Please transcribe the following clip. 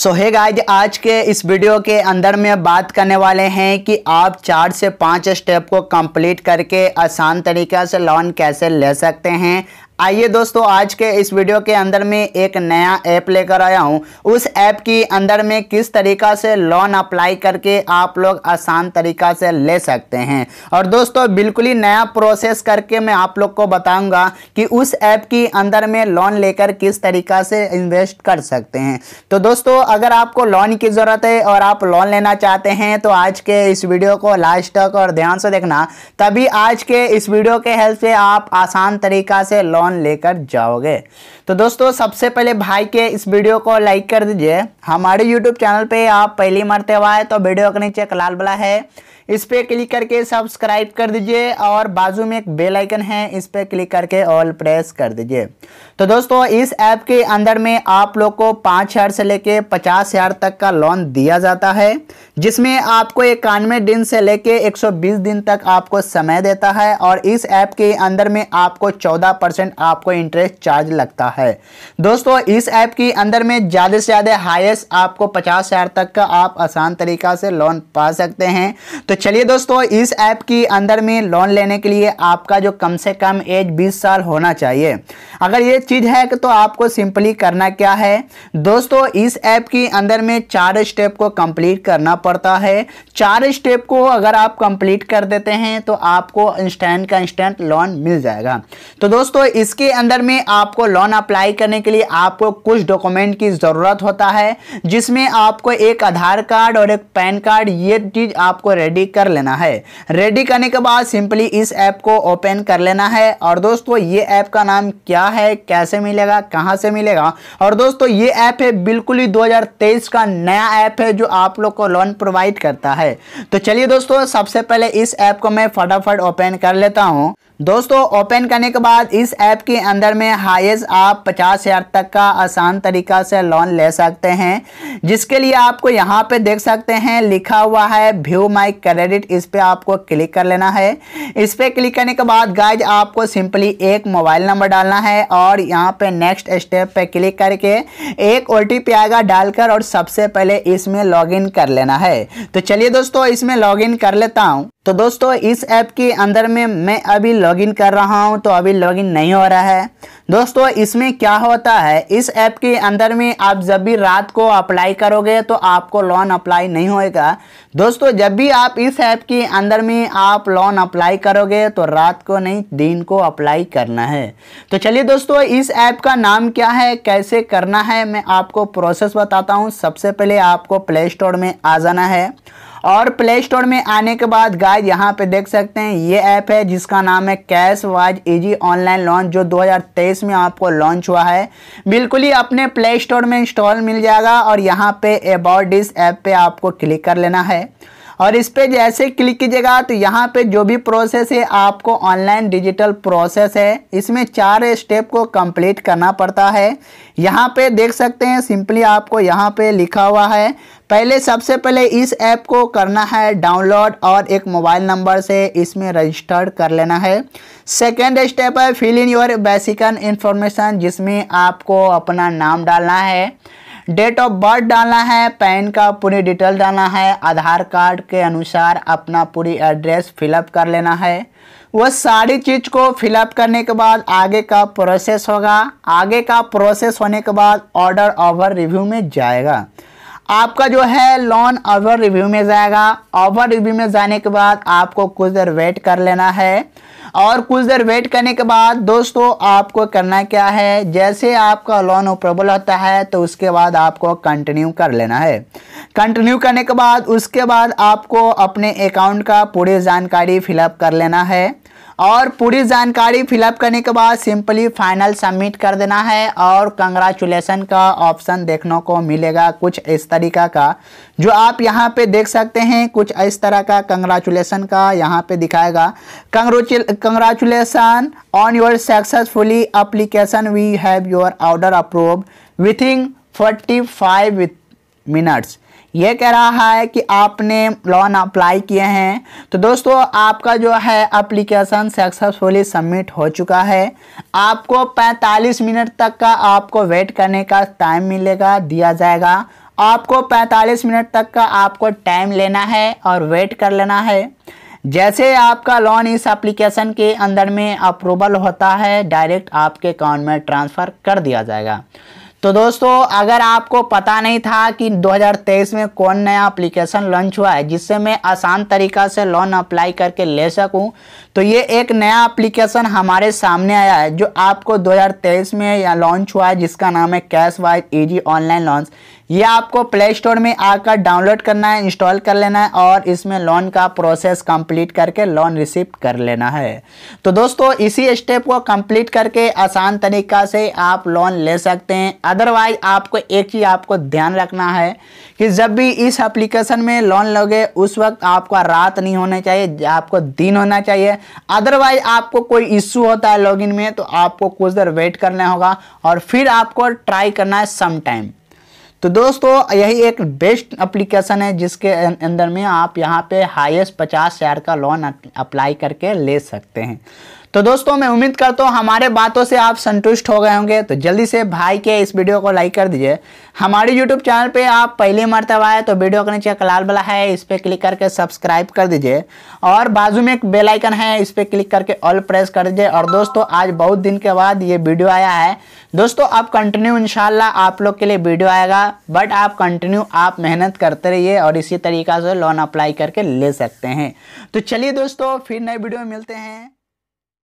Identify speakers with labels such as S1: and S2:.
S1: सो है hey आज के इस वीडियो के अंदर में बात करने वाले हैं कि आप चार से पांच स्टेप को कंप्लीट करके आसान तरीक़ा से लोन कैसे ले सकते हैं आइए दोस्तों आज के इस वीडियो के अंदर में एक नया ऐप लेकर आया हूँ उस ऐप के अंदर में किस तरीका से लोन अप्लाई करके आप लोग आसान तरीका से ले सकते हैं और दोस्तों बिल्कुल ही नया प्रोसेस करके मैं आप लोग को बताऊंगा कि उस ऐप के अंदर में लोन लेकर किस तरीका से इन्वेस्ट कर सकते हैं तो दोस्तों अगर आपको लोन की ज़रूरत है और आप लोन लेना चाहते हैं तो आज के इस वीडियो को लास्ट तक और ध्यान से देखना तभी आज के इस वीडियो के हेल्प से आप आसान तरीका से लोन नुकसान लेकर जाओगे तो दोस्तों सबसे पहले भाई के इस वीडियो को लाइक कर दीजिए हमारे यूट्यूब चैनल पर आप पहली मरते हुआ तो वीडियो के नीचे एक लाल बला है इस पर क्लिक करके सब्सक्राइब कर दीजिए और बाजू में एक बेल आइकन है इस पर क्लिक करके ऑल प्रेस कर दीजिए तो दोस्तों इस ऐप के अंदर में आप लोग को पाँच हज़ार से लेके पचास हज़ार तक का लोन दिया जाता है जिसमें आपको इक्यानवे दिन से लेके 120 दिन तक आपको समय देता है और इस ऐप के अंदर में आपको 14 परसेंट आपको इंटरेस्ट चार्ज लगता है दोस्तों इस ऐप के अंदर में ज़्यादा से ज़्यादा हाइस्ट आपको पचास हज़ार तक का आप आसान तरीका से लोन पा सकते हैं तो चलिए दोस्तों इस ऐप के अंदर में लोन लेने के लिए आपका जो कम से कम एज 20 साल होना चाहिए अगर ये चीज़ है तो आपको सिंपली करना क्या है दोस्तों इस ऐप के अंदर में चार स्टेप को कंप्लीट करना पड़ता है चार स्टेप को अगर आप कंप्लीट कर देते हैं तो आपको इंस्टेंट का इंस्टेंट लोन मिल जाएगा तो दोस्तों इसके अंदर में आपको लोन अप्लाई करने के लिए आपको कुछ डॉक्यूमेंट की ज़रूरत होता है जिसमें आपको एक आधार कार्ड और एक पैन कार्ड ये चीज़ आपको रेडी कर लेना है रेडी करने के बाद सिंपली इस ऐप को ओपन कर लेना है और दोस्तों ये ऐप का नाम क्या है कैसे मिलेगा कहाँ से मिलेगा और दोस्तों ये ऐप है बिल्कुल ही 2023 का नया ऐप है जो आप लोग को लोन प्रोवाइड करता है तो चलिए दोस्तों सबसे पहले इस ऐप को मैं फटाफट ओपन कर लेता हूँ दोस्तों ओपन करने के बाद इस ऐप के अंदर में हाइस आप पचास हज़ार तक का आसान तरीका से लोन ले सकते हैं जिसके लिए आपको यहाँ पे देख सकते हैं लिखा हुआ है व्यू माई क्रेडिट इस पर आपको क्लिक कर लेना है इस पर क्लिक करने के बाद गाइज आपको सिंपली एक मोबाइल नंबर डालना है और यहाँ पे नेक्स्ट स्टेप पे क्लिक करके एक ओ आएगा डालकर और सबसे पहले इसमें लॉग कर लेना है तो चलिए दोस्तों इसमें लॉग कर लेता हूँ तो दोस्तों इस ऐप के अंदर में मैं अभी लॉगिन कर रहा हूं तो अभी लॉगिन नहीं हो रहा है दोस्तों इसमें क्या होता है इस ऐप के अंदर में आप जब भी रात को अप्लाई करोगे तो आपको लोन अप्लाई नहीं होएगा दोस्तों जब भी आप इस ऐप के अंदर में आप लोन अप्लाई करोगे तो रात को नहीं दिन को अप्लाई करना है तो चलिए दोस्तों इस ऐप का नाम क्या है कैसे करना है मैं आपको प्रोसेस बताता हूँ सबसे पहले आपको प्ले स्टोर में आ जाना है और प्ले स्टोर में आने के बाद गाइज यहाँ पे देख सकते हैं ये ऐप है जिसका नाम है Cash Wise easy online launch जो 2023 में आपको लॉन्च हुआ है बिल्कुल ही अपने प्ले स्टोर में इंस्टॉल मिल जाएगा और यहाँ पे अबाउट इस ऐप पे आपको क्लिक कर लेना है और इस पर जैसे क्लिक कीजिएगा तो यहाँ पे जो भी प्रोसेस है आपको ऑनलाइन डिजिटल प्रोसेस है इसमें चार स्टेप को कंप्लीट करना पड़ता है यहाँ पे देख सकते हैं सिंपली आपको यहाँ पे लिखा हुआ है पहले सबसे पहले इस ऐप को करना है डाउनलोड और एक मोबाइल नंबर से इसमें रजिस्टर्ड कर लेना है सेकेंड स्टेप है fill in your basic information जिसमें आपको अपना नाम डालना है डेट ऑफ बर्थ डालना है पैन का पूरी डिटेल डालना है आधार कार्ड के अनुसार अपना पूरी एड्रेस फिलअप कर लेना है वह सारी चीज़ को फिलअप करने के बाद आगे का प्रोसेस होगा आगे का प्रोसेस होने के बाद ऑर्डर ओवर रिव्यू में जाएगा आपका जो है लोन ओवर रिव्यू में जाएगा ओवर रिव्यू में जाने के बाद आपको कुछ देर वेट कर लेना है और कुछ देर वेट करने के बाद दोस्तों आपको करना क्या है जैसे आपका लोन अप्रूवल होता है तो उसके बाद आपको कंटिन्यू कर लेना है कंटिन्यू करने के बाद उसके बाद आपको अपने अकाउंट का पूरी जानकारी फिलअप कर लेना है और पूरी जानकारी फिलअप करने के बाद सिंपली फाइनल सबमिट कर देना है और कंग्रेचुलेसन का ऑप्शन देखने को मिलेगा कुछ इस तरीका का जो आप यहाँ पे देख सकते हैं कुछ इस तरह का कंग्रेचुलेसन का यहाँ पे दिखाएगा congratulation on your successfully application we have your order approve within forty five minutes ये कह रहा है कि आपने लोन अप्लाई किए हैं तो दोस्तों आपका जो है अप्लीकेशन सक्सेसफुली सबमिट हो चुका है आपको 45 मिनट तक का आपको वेट करने का टाइम मिलेगा दिया जाएगा आपको 45 मिनट तक का आपको टाइम लेना है और वेट कर लेना है जैसे आपका लोन इस एप्लीकेशन के अंदर में अप्रूवल होता है डायरेक्ट आपके अकाउंट में ट्रांसफ़र कर दिया जाएगा तो दोस्तों अगर आपको पता नहीं था कि 2023 में कौन नया एप्लीकेशन लॉन्च हुआ है जिससे मैं आसान तरीका से लोन अप्लाई करके ले सकूं तो ये एक नया एप्लीकेशन हमारे सामने आया है जो आपको 2023 में या लॉन्च हुआ है जिसका नाम है Cash Wise easy online launch ये आपको प्ले स्टोर में आकर डाउनलोड करना है इंस्टॉल कर लेना है और इसमें लोन का प्रोसेस कंप्लीट करके लोन रिसीव कर लेना है तो दोस्तों इसी स्टेप को कंप्लीट करके आसान तरीका से आप लोन ले सकते हैं अदरवाइज आपको एक चीज़ आपको ध्यान रखना है कि जब भी इस एप्लीकेशन में लोन लोगे उस वक्त आपका रात नहीं होना चाहिए आपको दिन होना चाहिए अदरवाइज आपको कोई इश्यू होता है लॉगिन में तो आपको कुछ देर वेट करना होगा और फिर आपको ट्राई करना है सम टाइम तो दोस्तों यही एक बेस्ट एप्लीकेशन है जिसके अं-, अंदर में आप यहाँ पे हाईएस्ट पचास शेयर का लोन अप्लाई करके ले सकते हैं तो दोस्तों मैं उम्मीद करता हूँ हमारे बातों से आप संतुष्ट हो गए होंगे तो जल्दी से भाई के इस वीडियो को लाइक कर दीजिए हमारे यूट्यूब चैनल पर आप पहली मरतबा है तो वीडियो के नीचे कलाल वाला है इस पर क्लिक करके सब्सक्राइब कर दीजिए और बाजू में एक बेलाइकन है इस पर क्लिक करके ऑल प्रेस कर दीजिए और दोस्तों आज बहुत दिन के बाद ये वीडियो आया है दोस्तों आप कंटिन्यू इनशाला आप लोग के लिए वीडियो आएगा बट आप कंटिन्यू आप मेहनत करते रहिए और इसी तरीका से लोन अप्लाई करके ले सकते हैं तो चलिए दोस्तों फिर नए वीडियो मिलते हैं